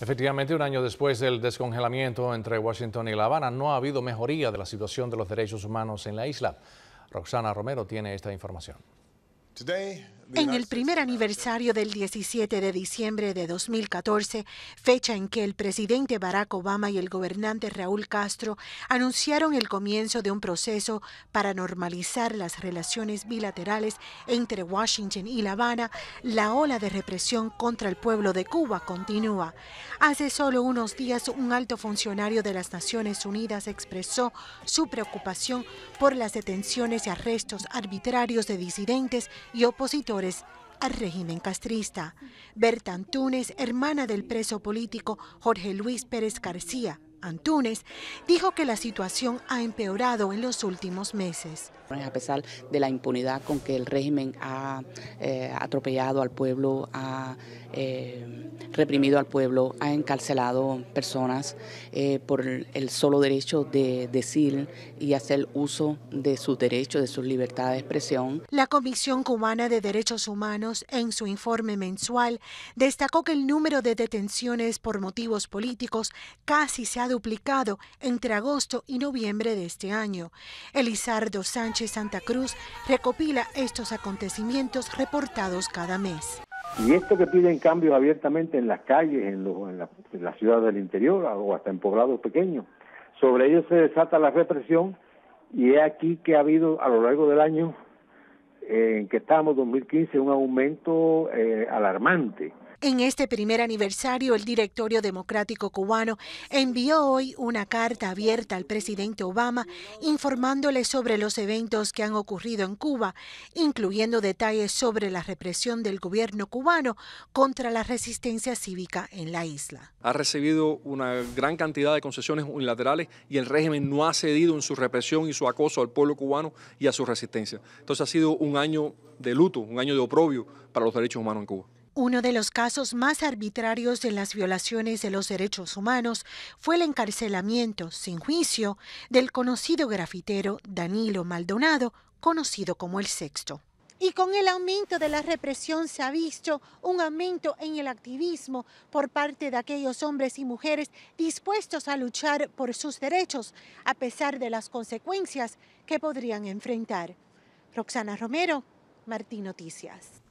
Efectivamente, un año después del descongelamiento entre Washington y La Habana, no ha habido mejoría de la situación de los derechos humanos en la isla. Roxana Romero tiene esta información. En el primer aniversario del 17 de diciembre de 2014, fecha en que el presidente Barack Obama y el gobernante Raúl Castro anunciaron el comienzo de un proceso para normalizar las relaciones bilaterales entre Washington y La Habana, la ola de represión contra el pueblo de Cuba continúa. Hace solo unos días, un alto funcionario de las Naciones Unidas expresó su preocupación por las detenciones y arrestos arbitrarios de disidentes y opositores al régimen castrista. Berta Antúnez, hermana del preso político Jorge Luis Pérez García Antúnez, dijo que la situación ha empeorado en los últimos meses. A pesar de la impunidad con que el régimen ha eh, atropellado al pueblo, ha eh, reprimido al pueblo, ha encarcelado personas eh, por el solo derecho de decir y hacer uso de sus derechos, de su libertad de expresión. La Comisión Cubana de Derechos Humanos, en su informe mensual, destacó que el número de detenciones por motivos políticos casi se ha duplicado entre agosto y noviembre de este año. Elizardo Sánchez Santa Cruz recopila estos acontecimientos reportados cada mes. Y esto que piden cambios abiertamente en las calles, en, la, ciudad del interior o hasta en poblados pequeños, sobre ello se desata la represión y es aquí que ha habido a lo largo del año eh, en que estamos, 2015, un aumento eh, alarmante en este primer aniversario, el directorio democrático cubano envió hoy una carta abierta al presidente Obama informándole sobre los eventos que han ocurrido en Cuba, incluyendo detalles sobre la represión del gobierno cubano contra la resistencia cívica en la isla. Ha recibido una gran cantidad de concesiones unilaterales y el régimen no ha cedido en su represión y su acoso al pueblo cubano y a su resistencia. Entonces ha sido un año de luto, un año de oprobio para los derechos humanos en Cuba. Uno de los casos más arbitrarios de las violaciones de los derechos humanos fue el encarcelamiento sin juicio del conocido grafitero Danilo Maldonado, conocido como el Sexto. Y con el aumento de la represión se ha visto un aumento en el activismo por parte de aquellos hombres y mujeres dispuestos a luchar por sus derechos, a pesar de las consecuencias que podrían enfrentar. Roxana Romero, Martín Noticias.